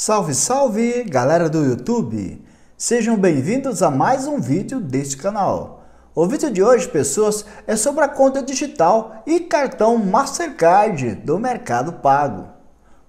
Salve, salve, galera do YouTube! Sejam bem-vindos a mais um vídeo deste canal. O vídeo de hoje, pessoas, é sobre a conta digital e cartão Mastercard do Mercado Pago.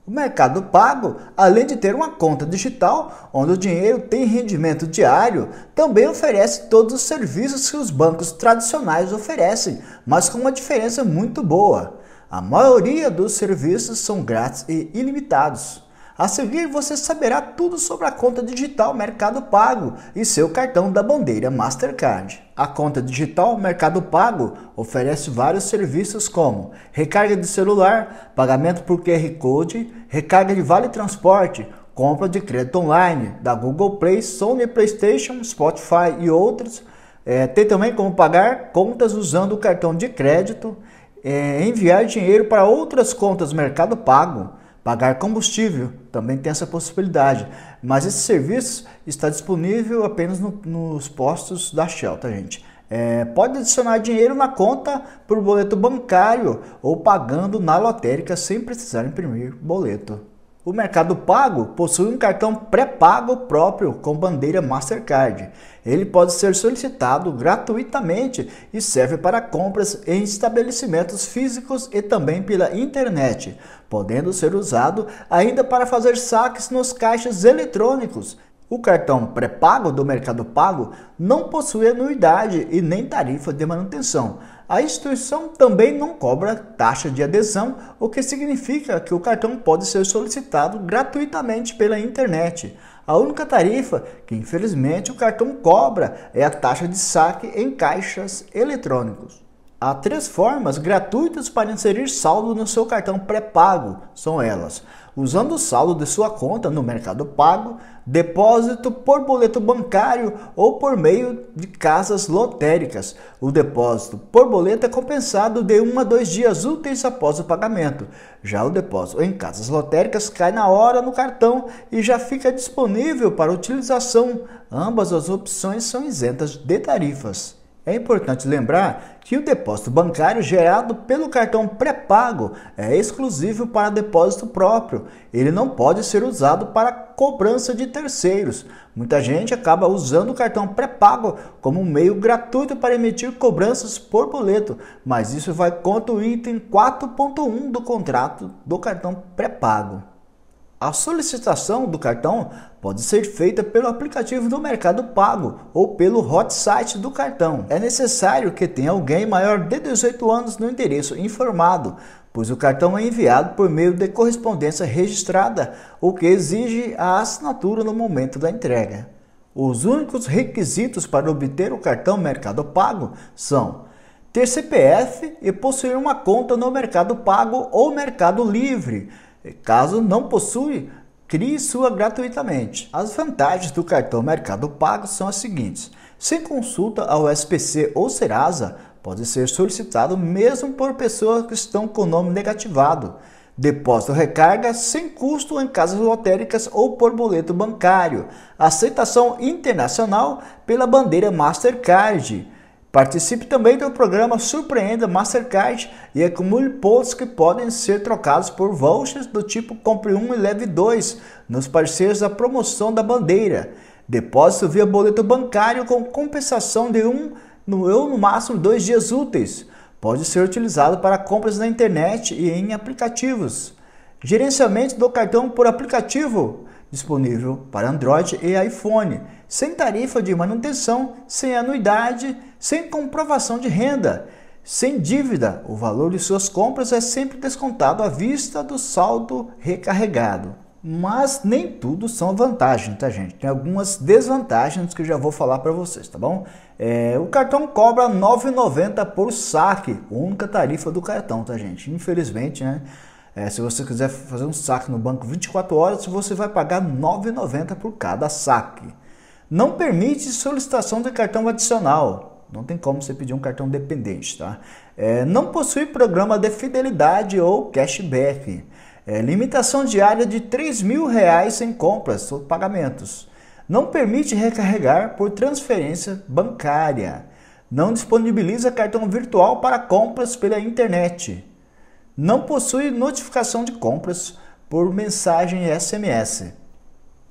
O Mercado Pago, além de ter uma conta digital, onde o dinheiro tem rendimento diário, também oferece todos os serviços que os bancos tradicionais oferecem, mas com uma diferença muito boa. A maioria dos serviços são grátis e ilimitados. A seguir, você saberá tudo sobre a conta digital Mercado Pago e seu cartão da bandeira Mastercard. A conta digital Mercado Pago oferece vários serviços como recarga de celular, pagamento por QR Code, recarga de vale transporte, compra de crédito online da Google Play, Sony PlayStation, Spotify e outros. É, tem também como pagar contas usando o cartão de crédito, é, enviar dinheiro para outras contas Mercado Pago Pagar combustível também tem essa possibilidade, mas esse serviço está disponível apenas no, nos postos da Shell, tá gente? É, pode adicionar dinheiro na conta por boleto bancário ou pagando na lotérica sem precisar imprimir boleto. O Mercado Pago possui um cartão pré-pago próprio com bandeira Mastercard. Ele pode ser solicitado gratuitamente e serve para compras em estabelecimentos físicos e também pela internet, podendo ser usado ainda para fazer saques nos caixas eletrônicos. O cartão pré-pago do Mercado Pago não possui anuidade e nem tarifa de manutenção a instituição também não cobra taxa de adesão, o que significa que o cartão pode ser solicitado gratuitamente pela internet. A única tarifa que infelizmente o cartão cobra é a taxa de saque em caixas eletrônicos. Há três formas gratuitas para inserir saldo no seu cartão pré-pago. São elas: usando o saldo de sua conta no Mercado Pago, depósito por boleto bancário ou por meio de casas lotéricas. O depósito por boleto é compensado de 1 a 2 dias úteis após o pagamento. Já o depósito em casas lotéricas cai na hora no cartão e já fica disponível para utilização. Ambas as opções são isentas de tarifas. É importante lembrar que o depósito bancário gerado pelo cartão pré-pago é exclusivo para depósito próprio. Ele não pode ser usado para cobrança de terceiros. Muita gente acaba usando o cartão pré-pago como um meio gratuito para emitir cobranças por boleto, mas isso vai contra o item 4.1 do contrato do cartão pré-pago. A solicitação do cartão pode ser feita pelo aplicativo do Mercado Pago ou pelo hot site do cartão. É necessário que tenha alguém maior de 18 anos no endereço informado, pois o cartão é enviado por meio de correspondência registrada, o que exige a assinatura no momento da entrega. Os únicos requisitos para obter o cartão Mercado Pago são ter CPF e possuir uma conta no Mercado Pago ou Mercado Livre Caso não possui, crie sua gratuitamente. As vantagens do cartão Mercado Pago são as seguintes: sem consulta ao SPC ou Serasa, pode ser solicitado mesmo por pessoas que estão com o nome negativado. Depósito recarga sem custo em casas lotéricas ou por boleto bancário. Aceitação internacional pela bandeira Mastercard Participe também do programa Surpreenda Mastercard e acumule é pontos que podem ser trocados por vouchers do tipo Compre 1 e Leve 2 nos parceiros da promoção da bandeira. Depósito via boleto bancário com compensação de um ou no máximo dois dias úteis. Pode ser utilizado para compras na internet e em aplicativos. Gerenciamento do cartão por aplicativo disponível para Android e iPhone, sem tarifa de manutenção, sem anuidade sem comprovação de renda, sem dívida. O valor de suas compras é sempre descontado à vista do saldo recarregado. Mas nem tudo são vantagens, tá gente? Tem algumas desvantagens que eu já vou falar para vocês, tá bom? É, o cartão cobra R$ 9,90 por saque, única tarifa do cartão, tá gente? Infelizmente, né? É, se você quiser fazer um saque no banco 24 horas, você vai pagar R$ 9,90 por cada saque. Não permite solicitação de cartão adicional. Não tem como você pedir um cartão dependente, tá? É, não possui programa de fidelidade ou cashback. É, limitação diária de R$ reais em compras ou pagamentos. Não permite recarregar por transferência bancária. Não disponibiliza cartão virtual para compras pela internet. Não possui notificação de compras por mensagem SMS.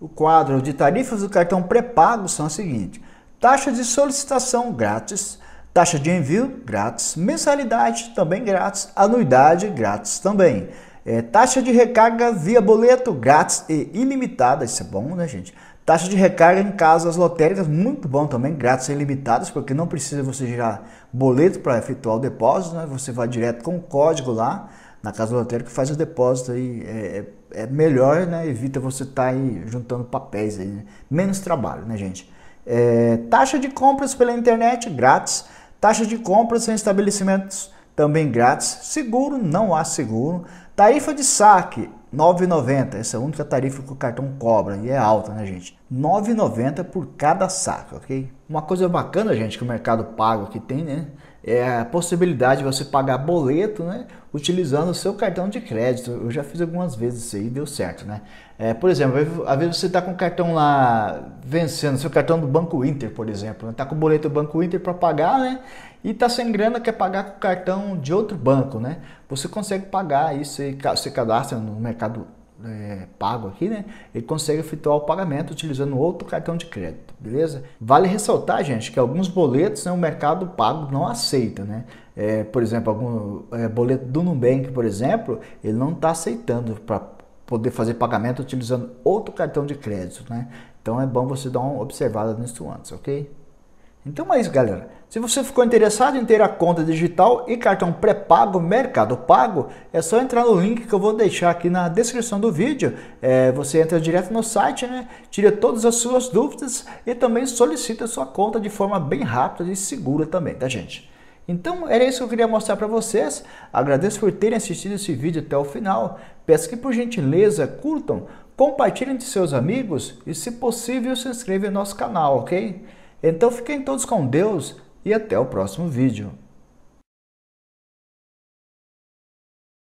O quadro de tarifas do cartão pré-pago são as seguintes: Taxa de solicitação grátis, taxa de envio grátis, mensalidade também grátis, anuidade grátis também. É, taxa de recarga via boleto grátis e ilimitada, isso é bom, né, gente? Taxa de recarga em casas lotéricas, muito bom também, grátis e ilimitadas, porque não precisa você gerar boleto para efetuar o depósito, né? Você vai direto com o código lá na casa lotérica faz o depósito aí. É, é, é melhor, né? Evita você estar tá aí juntando papéis aí, né? Menos trabalho, né, gente? É, taxa de compras pela internet grátis, taxa de compras em estabelecimentos também grátis, seguro, não há seguro, tarifa de saque 9,90, essa é a única tarifa que o cartão cobra e é alta, né, gente? 9,90 por cada saque, ok? Uma coisa bacana, gente, que o Mercado Pago aqui tem, né? É a possibilidade de você pagar boleto, né? Utilizando o seu cartão de crédito. Eu já fiz algumas vezes isso aí e deu certo, né? É, por exemplo, às vezes você está com o cartão lá vencendo, seu cartão do Banco Inter, por exemplo, está né? com o boleto do Banco Inter para pagar, né? E está sem grana, quer pagar com o cartão de outro banco, né? Você consegue pagar isso, se você cadastra no mercado é, pago aqui, né? Ele consegue efetuar o pagamento utilizando outro cartão de crédito, beleza? Vale ressaltar, gente, que alguns boletos né, o mercado pago não aceita, né? É, por exemplo, algum é, boleto do Nubank, por exemplo, ele não está aceitando para poder fazer pagamento utilizando outro cartão de crédito, né? Então é bom você dar uma observada nisso antes, ok? Então é isso, galera. Se você ficou interessado em ter a conta digital e cartão pré-pago Mercado Pago, é só entrar no link que eu vou deixar aqui na descrição do vídeo. É, você entra direto no site, né? tira todas as suas dúvidas e também solicita sua conta de forma bem rápida e segura também, tá gente? Então era isso que eu queria mostrar para vocês. Agradeço por terem assistido esse vídeo até o final. Peço que por gentileza curtam, compartilhem de seus amigos e se possível se inscrevam no nosso canal, ok? Então fiquem todos com Deus e até o próximo vídeo.